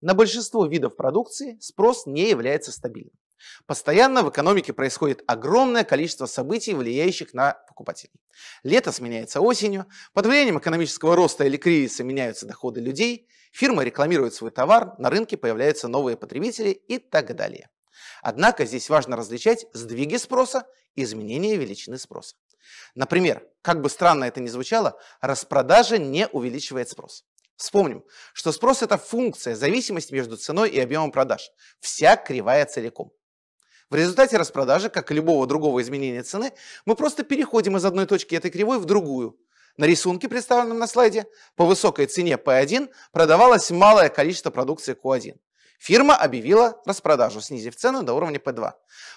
На большинство видов продукции спрос не является стабильным. Постоянно в экономике происходит огромное количество событий, влияющих на покупателей. Лето сменяется осенью, под влиянием экономического роста или кризиса меняются доходы людей, фирмы рекламируют свой товар, на рынке появляются новые потребители и так далее. Однако здесь важно различать сдвиги спроса и изменения величины спроса. Например, как бы странно это ни звучало, распродажа не увеличивает спрос. Вспомним, что спрос – это функция зависимость между ценой и объемом продаж. Вся кривая целиком. В результате распродажи, как и любого другого изменения цены, мы просто переходим из одной точки этой кривой в другую. На рисунке, представленном на слайде, по высокой цене P1 продавалось малое количество продукции Q1. Фирма объявила распродажу, снизив цену до уровня P2.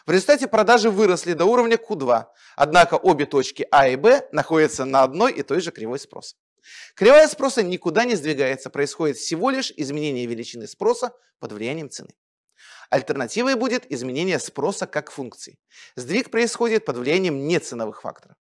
В результате продажи выросли до уровня Q2, однако обе точки А и Б находятся на одной и той же кривой спроса. Кривая спроса никуда не сдвигается, происходит всего лишь изменение величины спроса под влиянием цены. Альтернативой будет изменение спроса как функции. Сдвиг происходит под влиянием неценовых факторов.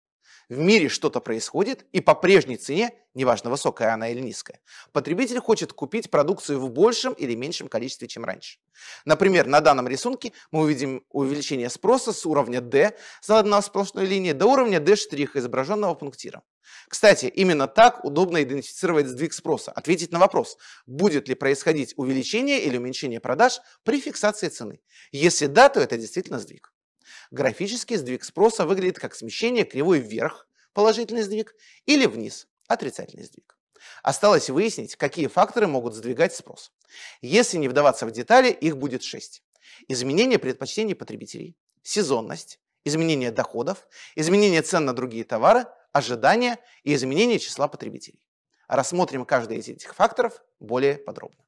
В мире что-то происходит, и по прежней цене, неважно, высокая она или низкая, потребитель хочет купить продукцию в большем или меньшем количестве, чем раньше. Например, на данном рисунке мы увидим увеличение спроса с уровня D за одна сплошной линии до уровня D' изображенного пунктиром. Кстати, именно так удобно идентифицировать сдвиг спроса, ответить на вопрос, будет ли происходить увеличение или уменьшение продаж при фиксации цены. Если да, то это действительно сдвиг. Графический сдвиг спроса выглядит как смещение кривой вверх, положительный сдвиг, или вниз, отрицательный сдвиг. Осталось выяснить, какие факторы могут сдвигать спрос. Если не вдаваться в детали, их будет шесть: Изменение предпочтений потребителей, сезонность, изменение доходов, изменение цен на другие товары, ожидания и изменение числа потребителей. Рассмотрим каждый из этих факторов более подробно.